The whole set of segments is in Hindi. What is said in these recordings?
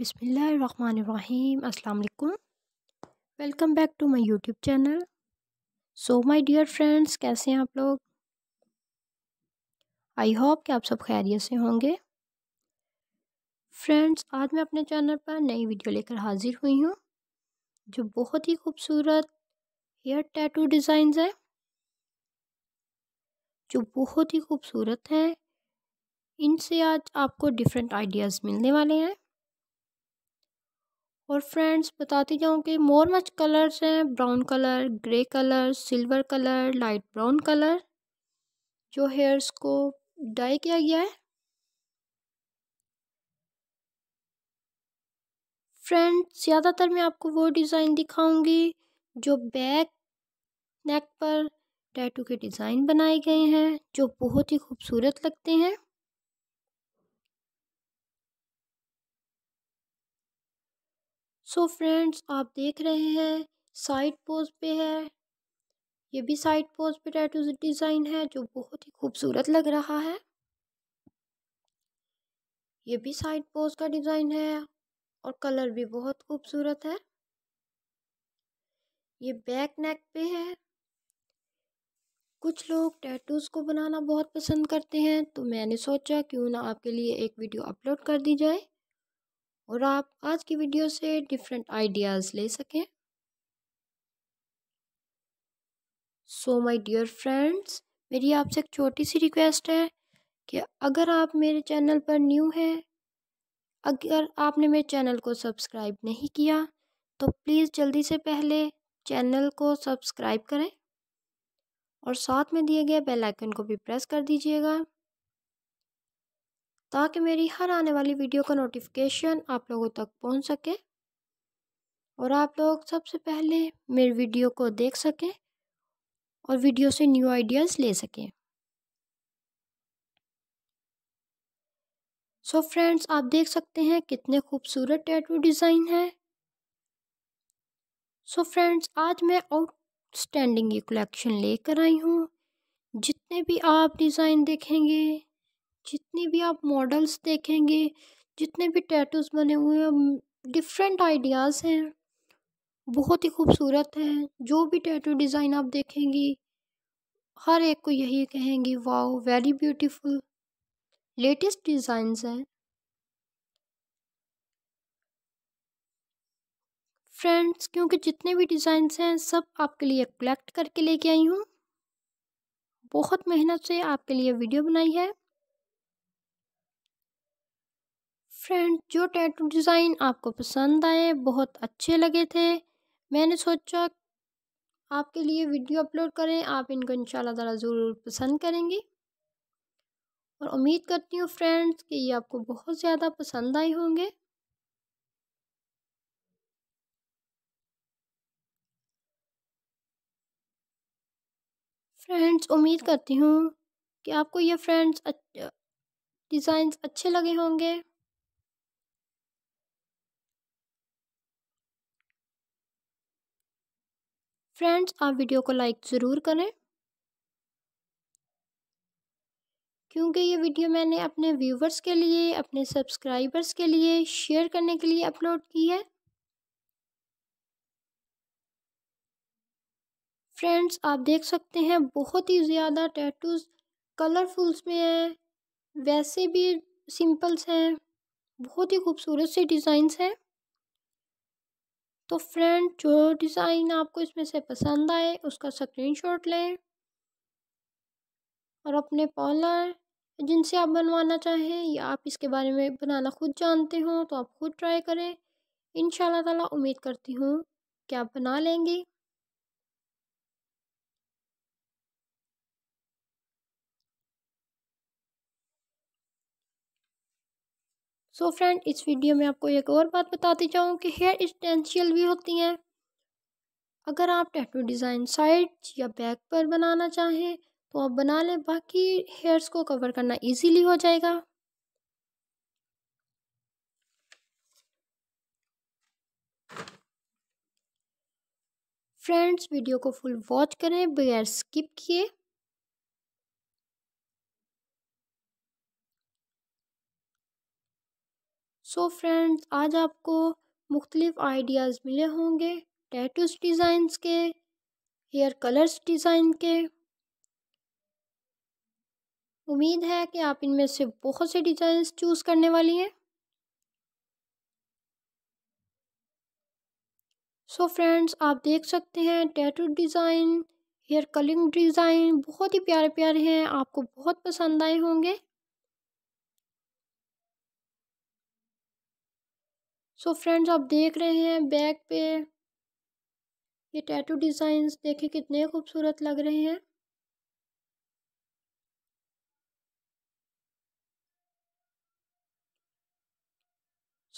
बिसमीम् अल्लाम welcome back to my YouTube channel so my dear friends कैसे हैं आप लोग आई होप कि आप सब खैरियत से होंगे फ्रेंड्स आज मैं अपने चैनल पर नई वीडियो लेकर हाज़िर हुई हूँ जो बहुत ही खूबसूरत हेयर टैटू डिज़ाइंस है जो बहुत ही खूबसूरत हैं इनसे आज आपको डिफरेंट आइडियाज़ मिलने वाले हैं और फ्रेंड्स बताती जाऊँ कि मोर मच कलर्स हैं brown colour grey colour silver colour light brown colour जो हेयर्स को डाई किया गया है फ्रेंड्स ज़्यादातर मैं आपको वो डिज़ाइन दिखाऊंगी जो बैक नेक पर टैटू के डिज़ाइन बनाए गए हैं जो बहुत ही खूबसूरत लगते हैं सो so फ्रेंड्स आप देख रहे हैं साइड पोज पे है ये भी साइड पोज पे टैटू डिज़ाइन है जो बहुत ही खूबसूरत लग रहा है ये भी साइड पोज का डिज़ाइन है और कलर भी बहुत खूबसूरत है ये बैक नेक पे है कुछ लोग टैटूज़ को बनाना बहुत पसंद करते हैं तो मैंने सोचा क्यों ना आपके लिए एक वीडियो अपलोड कर दी जाए और आप आज की वीडियो से डिफरेंट आइडियाज़ ले सकें सो माई डियर फ्रेंड्स मेरी आपसे एक छोटी सी रिक्वेस्ट है कि अगर आप मेरे चैनल पर न्यू हैं अगर आपने मेरे चैनल को सब्सक्राइब नहीं किया तो प्लीज़ जल्दी से पहले चैनल को सब्सक्राइब करें और साथ में दिए गए बेल आइकन को भी प्रेस कर दीजिएगा ताकि मेरी हर आने वाली वीडियो का नोटिफिकेशन आप लोगों तक पहुंच सके और आप लोग सबसे पहले मेरी वीडियो को देख सकें और वीडियो से न्यू आइडियाज़ ले सकें सो so फ्रेंड्स आप देख सकते हैं कितने खूबसूरत टैटू डिज़ाइन है सो so फ्रेंड्स आज मैं आउटस्टैंडिंग ये कलेक्शन लेकर आई हूँ जितने भी आप डिज़ाइन देखेंगे जितनी भी आप मॉडल्स देखेंगे जितने भी टैटूज़ बने हुए हैं डिफरेंट आइडियाज़ हैं बहुत ही खूबसूरत हैं जो भी टैटू डिज़ाइन आप देखेंगी हर एक को यही कहेंगी wow very beautiful latest design हैं फ्रेंड्स क्योंकि जितने भी डिज़ाइंस हैं सब आपके लिए कलेक्ट करके लेके आई हूँ बहुत मेहनत से आपके लिए वीडियो बनाई है फ्रेंड जो टैटू डिज़ाइन आपको पसंद आए बहुत अच्छे लगे थे मैंने सोचा आपके लिए वीडियो अपलोड करें आप इनको इंशाल्लाह ताला ज़रूर पसंद करेंगे और उम्मीद करती हूँ फ्रेंड्स कि ये आपको बहुत ज़्यादा पसंद आए होंगे फ्रेंड्स उम्मीद करती हूँ कि आपको ये फ्रेंड्स डिज़ाइंस अच्छे लगे होंगे फ्रेंड्स आप वीडियो को लाइक ज़रूर करें क्योंकि ये वीडियो मैंने अपने व्यूवर्स के लिए अपने सब्सक्राइबर्स के लिए शेयर करने के लिए अपलोड की है फ्रेंड्स आप देख सकते हैं बहुत ही ज़्यादा टैटूज़ कलरफुल्स में हैं वैसे भी सिंपल्स हैं बहुत ही खूबसूरत से डिज़ाइंस हैं तो फ्रेंड जो डिज़ाइन आपको इसमें से पसंद आए उसका स्क्रीनशॉट लें और अपने पॉलर जिनसे आप बनवाना चाहें या आप इसके बारे में बनाना खुद जानते हो तो आप खुद ट्राई करें इन ताला उम्मीद करती हूँ कि आप बना लेंगी सो फ्रेंड इस वीडियो में आपको एक और बात बताती जाऊँ कि हेयर एक्सटेंशियल भी होती हैं अगर आप टैटू डिज़ाइन साइड या बैक पर बनाना चाहें तो आप बना लें बाकी हेयर्स को कवर करना इजीली हो जाएगा फ्रेंड्स वीडियो को फुल वॉच करें बगैर स्किप किए सो फ्रेंड्स आज आपको मुख्तलिफ़ आइडियाज़ मिले होंगे टैटूस डिज़ाइंस के हेयर कलर्स डिज़ाइन के उम्मीद है कि आप इनमें से बहुत से डिज़ाइंस चूज़ करने वाली हैं सो फ्रेंड्स आप देख सकते हैं tattoo design hair colouring design बहुत ही प्यारे प्यारे हैं आपको बहुत पसंद आए होंगे सो so फ्रेंड्स आप देख रहे हैं बैक पे ये टैटू डिज़ाइंस देखें कितने खूबसूरत लग रहे हैं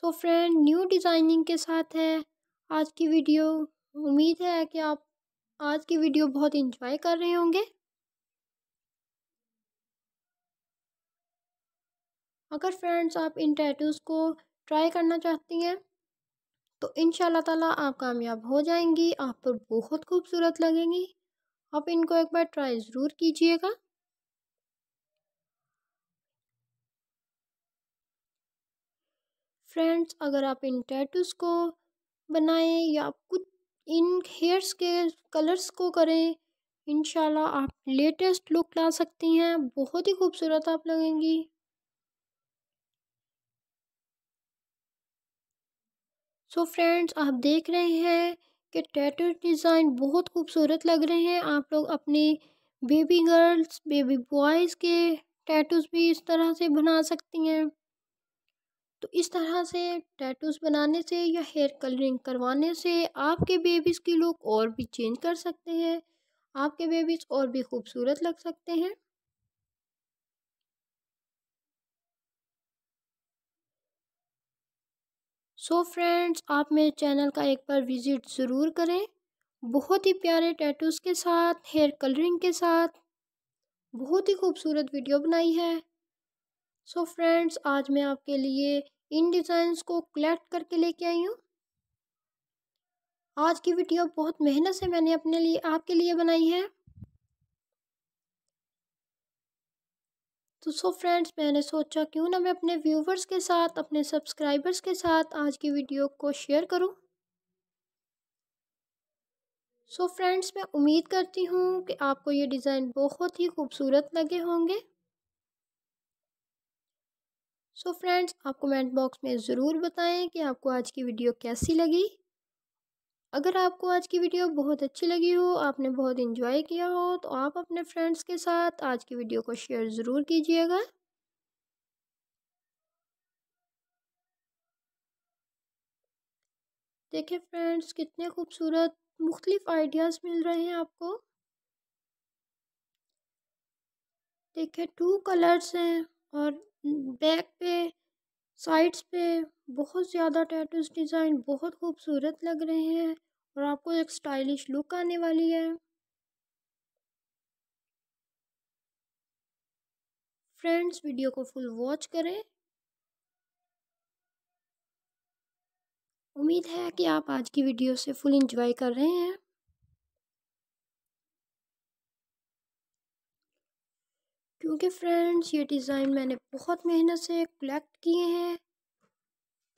so so friend new designing के साथ है आज की वीडियो उम्मीद है कि आप आज की वीडियो बहुत इंजॉय कर रहे होंगे अगर फ्रेंड्स आप इन टैटूज़ को ट्राई करना चाहती हैं तो इन ताला आप कामयाब हो जाएंगी आप पर बहुत खूबसूरत लगेंगी आप इनको एक बार ट्राई ज़रूर कीजिएगा फ्रेंड्स अगर आप इन टैटूस को बनाएं या आप कुछ इन हेयर्स के कलर्स को करें इन आप लेटेस्ट लुक ला सकती हैं बहुत ही खूबसूरत आप लगेंगी सो so फ्रेंड्स आप देख रहे हैं कि टैटू डिज़ाइन बहुत खूबसूरत लग रहे हैं आप लोग अपनी बेबी गर्ल्स बेबी बॉयज़ के टैटूज़ भी इस तरह से बना सकती हैं तो इस तरह से टैटूज़ बनाने से या हेयर कलरिंग करवाने से आपके बेबीज़ की लुक और भी चेंज कर सकते हैं आपके बेबीज़ और भी खूबसूरत लग सकते हैं सो so फ्रेंड्स आप मेरे चैनल का एक बार विज़िट ज़रूर करें बहुत ही प्यारे टैटूज़ के साथ हेयर कलरिंग के साथ बहुत ही खूबसूरत वीडियो बनाई है सो so फ्रेंड्स आज मैं आपके लिए इन डिज़ाइंस को कलेक्ट करके लेके आई हूँ आज की वीडियो बहुत मेहनत से मैंने अपने लिए आपके लिए बनाई है तो सो फ्रेंड्स मैंने सोचा क्यों ना मैं अपने व्यूवर्स के साथ अपने सब्सक्राइबर्स के साथ आज की वीडियो को शेयर करूं सो so फ्रेंड्स मैं उम्मीद करती हूँ कि आपको ये डिज़ाइन बहुत ही खूबसूरत लगे होंगे सो so फ्रेंड्स आप कमेंट बॉक्स में ज़रूर बताएं कि आपको आज की वीडियो कैसी लगी अगर आपको आज की वीडियो बहुत अच्छी लगी हो आपने बहुत इन्जॉय किया हो तो आप अपने फ्रेंड्स के साथ आज की वीडियो को शेयर ज़रूर कीजिएगा देखें फ्रेंड्स कितने खूबसूरत मुख्तलिफ़ आइडियाज़ मिल रहे हैं आपको देखें टू कलर्स हैं और बैक पे साइड्स पे बहुत ज़्यादा टैटूज डिज़ाइन बहुत खूबसूरत लग रहे हैं और आपको एक स्टाइलिश लुक आने वाली है फ्रेंड्स वीडियो को फुल वॉच करें उम्मीद है कि आप आज की वीडियो से फुल इंजॉय कर रहे हैं क्योंकि फ्रेंड्स ये डिज़ाइन मैंने बहुत मेहनत से कलेक्ट किए हैं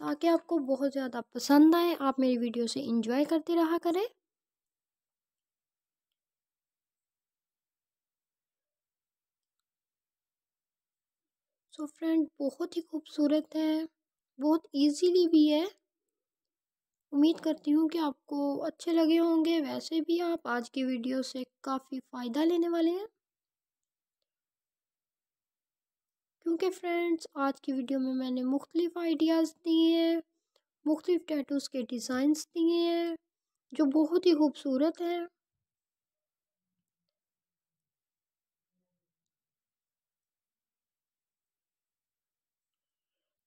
ताकि आपको बहुत ज़्यादा पसंद आए आप मेरी वीडियो से इंजॉय करते रहा करें सो so फ्रेंड बहुत ही खूबसूरत है बहुत इजीली भी है उम्मीद करती हूँ कि आपको अच्छे लगे होंगे वैसे भी आप आज की वीडियो से काफ़ी फ़ायदा लेने वाले हैं क्योंकि फ्रेंड्स आज की वीडियो में मैंने मुख्तलिफ़ आइडियाज़ दिए हैं मुख्तलिफ़ टैटूज़ के डिज़ाइंस दिए हैं जो बहुत ही खूबसूरत हैं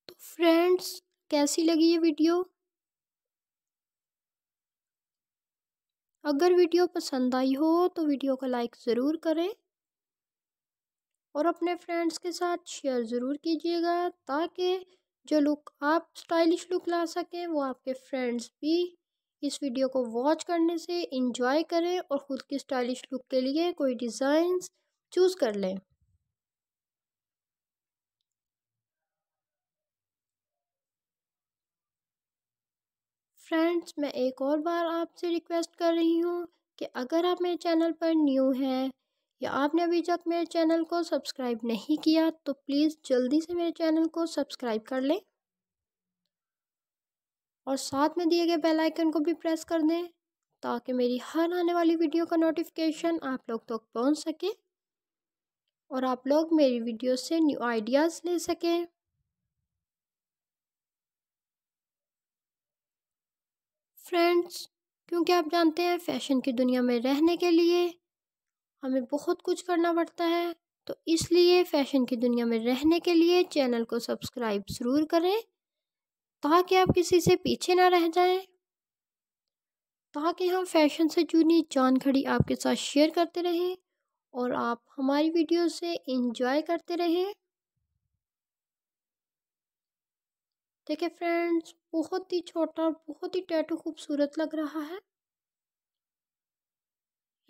तो फ्रेंड्स कैसी लगी ये वीडियो अगर वीडियो पसंद आई हो तो वीडियो को लाइक ज़रूर करें और अपने फ्रेंड्स के साथ शेयर ज़रूर कीजिएगा ताकि जो लुक आप स्टाइलिश लुक ला सकें वो आपके फ्रेंड्स भी इस वीडियो को वॉच करने से इंजॉय करें और ख़ुद की स्टाइलिश लुक के लिए कोई डिज़ाइन चूज़ कर लें फ्रेंड्स मैं एक और बार आपसे रिक्वेस्ट कर रही हूँ कि अगर आप मेरे चैनल पर न्यू हैं या आपने अभी तक मेरे चैनल को सब्सक्राइब नहीं किया तो प्लीज़ जल्दी से मेरे चैनल को सब्सक्राइब कर लें और साथ में दिए गए बेल आइकन को भी प्रेस कर दें ताकि मेरी हर आने वाली वीडियो का नोटिफिकेशन आप लोग तक तो पहुंच सके और आप लोग मेरी वीडियो से न्यू आइडियाज़ ले सकें फ्रेंड्स क्योंकि आप जानते हैं फैशन की दुनिया में रहने के लिए हमें बहुत कुछ करना पड़ता है तो इसलिए फ़ैशन की दुनिया में रहने के लिए चैनल को सब्सक्राइब ज़रूर करें ताकि आप किसी से पीछे ना रह जाएं ताकि हम फैशन से जुड़ी जान खड़ी आपके साथ शेयर करते रहें और आप हमारी वीडियो से इंजॉय करते रहें देखिए फ्रेंड्स बहुत ही छोटा और बहुत ही टैटू खूबसूरत लग रहा है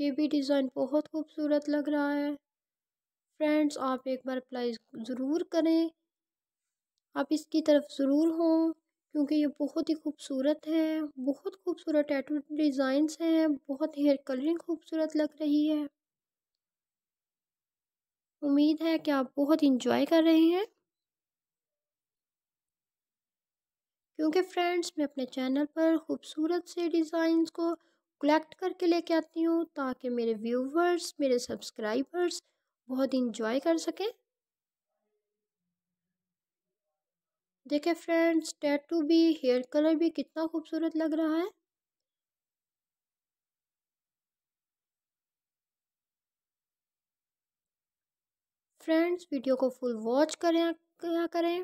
ये भी डिज़ाइन बहुत खूबसूरत लग रहा है फ्रेंड्स आप एक बार अप्लाई ज़रूर करें आप इसकी तरफ ज़रूर हों क्योंकि ये बहुत ही खूबसूरत है बहुत खूबसूरत टैटू डिज़ाइंस हैं बहुत हेयर कलरिंग खूबसूरत लग रही है उम्मीद है कि आप बहुत इंजॉय कर रहे हैं क्योंकि फ्रेंड्स मैं अपने चैनल पर खूबसूरत से डिज़ाइंस को कलेक्ट करके लेके आती हूँ ताकि मेरे व्यूवर्स मेरे सब्सक्राइबर्स बहुत इंजॉय कर सकें देखें फ्रेंड्स टैटू भी हेयर कलर भी कितना खूबसूरत लग रहा है फ्रेंड्स वीडियो को फुल वॉच करें क्या करें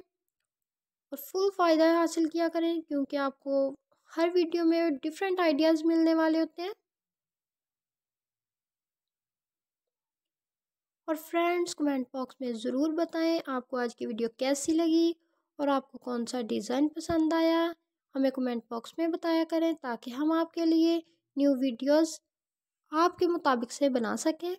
और फुल फ़ायदा हासिल किया करें क्योंकि आपको हर वीडियो में डिफरेंट आइडियाज़ मिलने वाले होते हैं और फ्रेंड्स कमेंट बॉक्स में ज़रूर बताएं आपको आज की वीडियो कैसी लगी और आपको कौन सा डिज़ाइन पसंद आया हमें कमेंट बॉक्स में बताया करें ताकि हम आपके लिए न्यू वीडियोस आपके मुताबिक से बना सकें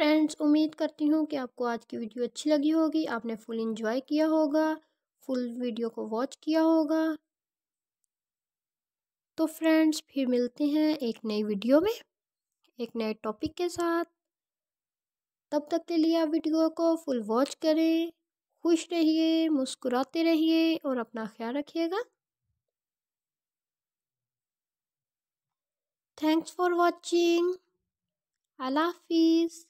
फ्रेंड्स उम्मीद करती हूँ कि आपको आज की वीडियो अच्छी लगी होगी आपने फुल इंजॉय किया होगा फुल वीडियो को वॉच किया होगा तो फ्रेंड्स फिर मिलते हैं एक नई वीडियो में एक नए टॉपिक के साथ तब तक के लिए आप वीडियो को फुल वॉच करें खुश रहिए मुस्कुराते रहिए और अपना ख्याल रखिएगा थैंक्स फॉर वॉचिंग अल्लाह हाफिज़